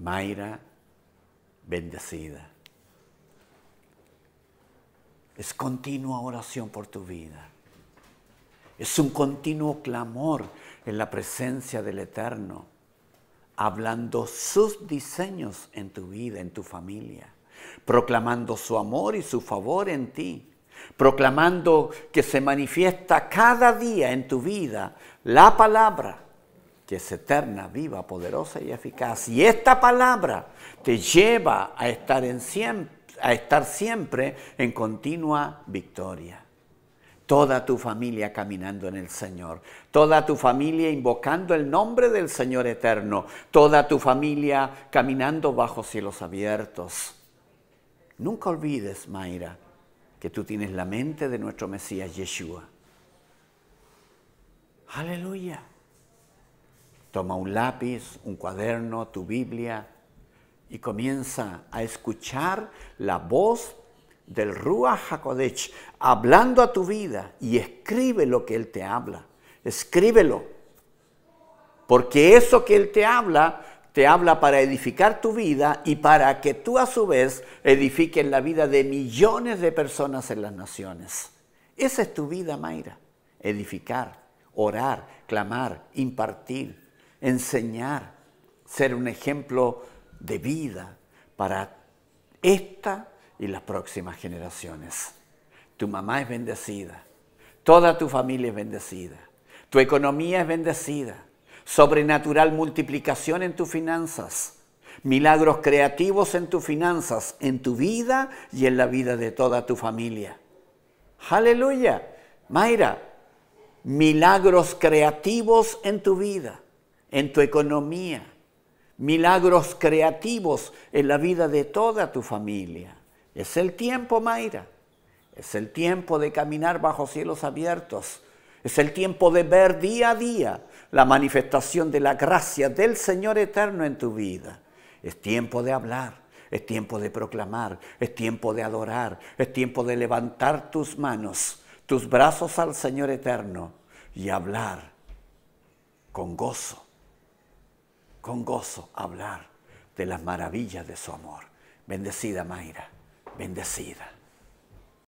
Mayra bendecida. Es continua oración por tu vida. Es un continuo clamor en la presencia del Eterno, hablando sus diseños en tu vida, en tu familia, proclamando su amor y su favor en ti, proclamando que se manifiesta cada día en tu vida la palabra que es eterna, viva, poderosa y eficaz. Y esta palabra te lleva a estar, en siempre, a estar siempre en continua victoria. Toda tu familia caminando en el Señor, toda tu familia invocando el nombre del Señor eterno, toda tu familia caminando bajo cielos abiertos. Nunca olvides, Mayra, que tú tienes la mente de nuestro Mesías Yeshua. Aleluya. Toma un lápiz, un cuaderno, tu Biblia y comienza a escuchar la voz del Ruach HaKodech hablando a tu vida y escribe lo que Él te habla. Escríbelo. Porque eso que Él te habla, te habla para edificar tu vida y para que tú a su vez edifiques la vida de millones de personas en las naciones. Esa es tu vida, Mayra. Edificar, orar, clamar, impartir, enseñar, ser un ejemplo de vida para esta y las próximas generaciones. Tu mamá es bendecida, toda tu familia es bendecida, tu economía es bendecida, sobrenatural multiplicación en tus finanzas, milagros creativos en tus finanzas, en tu vida y en la vida de toda tu familia. Aleluya, Mayra, milagros creativos en tu vida en tu economía, milagros creativos en la vida de toda tu familia. Es el tiempo, Mayra. Es el tiempo de caminar bajo cielos abiertos. Es el tiempo de ver día a día la manifestación de la gracia del Señor eterno en tu vida. Es tiempo de hablar, es tiempo de proclamar, es tiempo de adorar, es tiempo de levantar tus manos, tus brazos al Señor eterno y hablar con gozo con gozo hablar de las maravillas de su amor. Bendecida Mayra, bendecida.